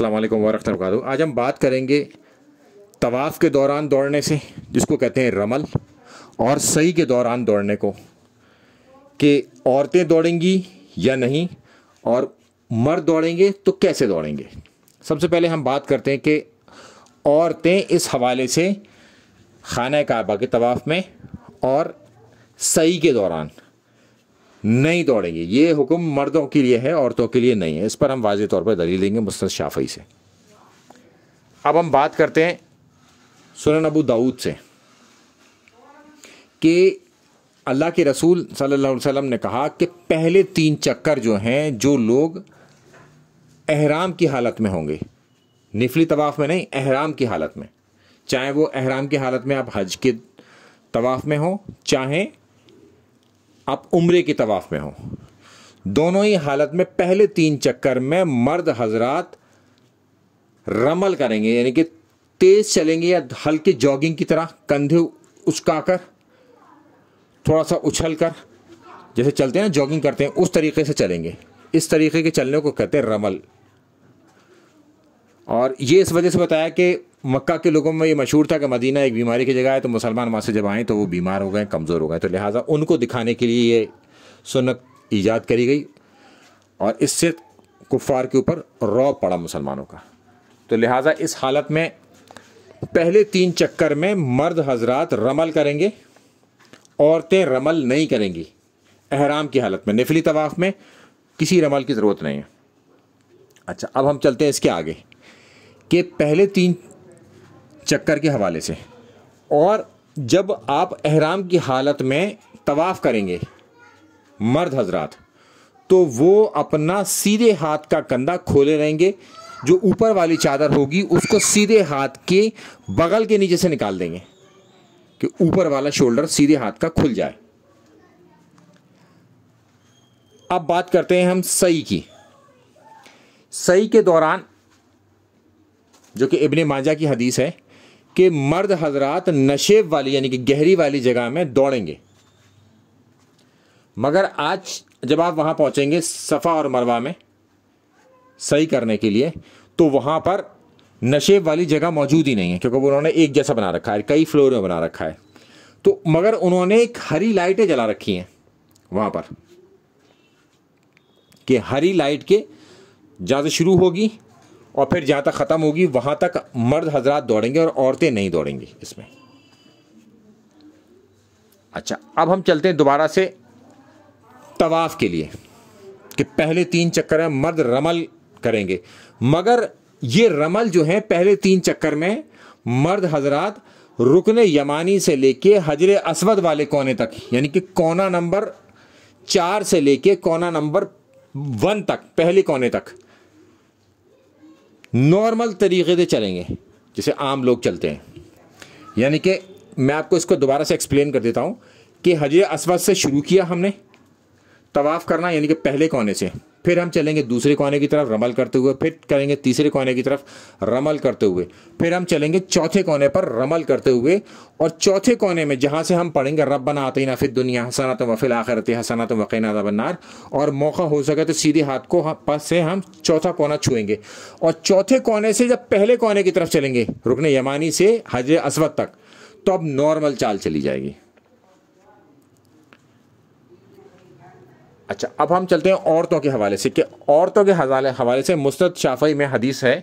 अस्सलाम वालेकुम वरहमत आज हम बात करेंगे तवाफ़ के दौरान दौड़ने से जिसको कहते हैं रमल और सही के दौरान दौड़ने को कि औरतें दौड़ेंगी या नहीं और मर्द दौड़ेंगे तो कैसे दौड़ेंगे सबसे पहले हम बात करते हैं कि औरतें इस हवाले से खाना काबा के तवाफ़ में और सही के दौरान नहीं दौड़ेंगे ये हुक्म मर्दों के लिए है औरतों के लिए नहीं है इस पर हम वाज तौर पर दलील देंगे मुस्त शाफी से अब हम बात करते हैं सुनन अबू दाऊद से कि अल्लाह के रसूल सल्लल्लाहु अलैहि वसल्लम ने कहा कि पहले तीन चक्कर जो हैं जो लोग अहराम की हालत में होंगे निफली तवाफ़ में नहीं अहराम की हालत में चाहे वो अहराम की हालत में आप हज के तवाफ़ में हों चाहे आप उम्रे की तवाफ़ में हों दोनों ही हालत में पहले तीन चक्कर में मर्द हजरात रमल करेंगे यानी कि तेज़ चलेंगे या हल्की जॉगिंग की तरह कंधे उचका कर थोड़ा सा उछल कर जैसे चलते हैं ना जॉगिंग करते हैं उस तरीके से चलेंगे इस तरीके के चलने को कहते हैं रमल और ये इस वजह से बताया कि मक्का के लोगों में ये मशहूर था कि मदीना एक बीमारी की जगह है तो मुसलमान वहाँ से जब आएँ तो वो बीमार हो गए कमज़ोर हो गए तो लिहाजा उनको दिखाने के लिए ये सुनक ईजाद करी गई और इससे कुफ़ार के ऊपर रौब पड़ा मुसलमानों का तो लिहाजा इस हालत में पहले तीन चक्कर में मर्द हजरात रमल करेंगे औरतें रमल नहीं करेंगी अहराम की हालत में नफली तवाफ़ में किसी रमल की ज़रूरत नहीं है अच्छा अब हम चलते हैं इसके आगे कि पहले तीन चक्कर के हवाले से और जब आप अहराम की हालत में तवाफ़ करेंगे मर्द हजरात तो वो अपना सीधे हाथ का कंधा खोले रहेंगे जो ऊपर वाली चादर होगी उसको सीधे हाथ के बगल के नीचे से निकाल देंगे कि ऊपर वाला शोल्डर सीधे हाथ का खुल जाए अब बात करते हैं हम सई की सई के दौरान जो कि इबन माजा की हदीस है कि मर्द हजरात नशेब वाली यानी कि गहरी वाली जगह में दौड़ेंगे मगर आज जब आप वहां पहुंचेंगे सफ़ा और मरवा में सही करने के लिए तो वहां पर नशेब वाली जगह मौजूद ही नहीं है क्योंकि उन्होंने एक जैसा बना रखा है कई फ्लोर में बना रखा है तो मगर उन्होंने एक हरी लाइटें जला रखी हैं वहां पर कि हरी लाइट के ज़्यादा शुरू होगी और फिर जहाँ तक ख़त्म होगी वहाँ तक मर्द हजरात दौड़ेंगे और औरतें नहीं दौड़ेंगी इसमें अच्छा अब हम चलते हैं दोबारा से तवाफ़ के लिए कि पहले तीन चक्कर में मर्द रमल करेंगे मगर ये रमल जो है पहले तीन चक्कर में मर्द हजरात रुकन यमानी से लेके हजर असवद वाले कोने तक यानी कि कोना नंबर चार से लेके कोना नंबर वन तक पहले कोने तक नॉर्मल तरीके से चलेंगे जैसे आम लोग चलते हैं यानी कि मैं आपको इसको दोबारा से एक्सप्लेन कर देता हूँ कि हजर असवद से शुरू किया हमने तवाफ़ करना यानी कि पहले कोने से फिर हम चलेंगे दूसरे कोने की तरफ रमल करते हुए फिर करेंगे तीसरे कोने की तरफ रमल करते हुए फिर हम चलेंगे चौथे कोने पर रमल करते हुए और चौथे कोने में जहाँ से हम पढ़ेंगे रब बना आते ना फिर दुनिया हसनात वफिल आखिरत हसनात ना बनार और मौका हो सके तो सीधे हाथ को हम पास से हम चौथा कोना छुएंगे और चौथे कोने से जब पहले कोने की तरफ चलेंगे रुकने यमानी से हजर असवद तक तो अब नॉर्मल चाल चली जाएगी अच्छा अब हम चलते हैं औरतों के हवाले से कि औरतों के हवाले हवाले से मुस्तद शाफाई में हदीस है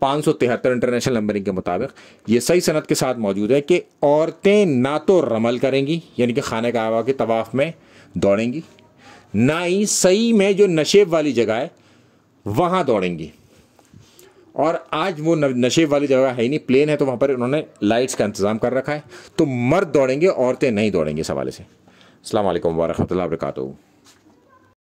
पाँच सौ तिहत्तर इंटरनेशनल नंबरिंग के मुताबिक ये सही सनत के साथ मौजूद है कि औरतें ना तो रमल करेंगी यानी कि खाना कावा के तवाफ़ में दौड़ेंगी ना ही सही में जो नशेब वाली जगह है वहाँ दौड़ेंगी और आज वो नशेब वाली जगह है ही नहीं प्लेन है तो वहाँ पर उन्होंने लाइट्स का इंतज़ाम कर रखा है तो मर्द दौड़ेंगे औरतें नहीं दौड़ेंगी इस हवाले से अल्लाम वरहमल वर्का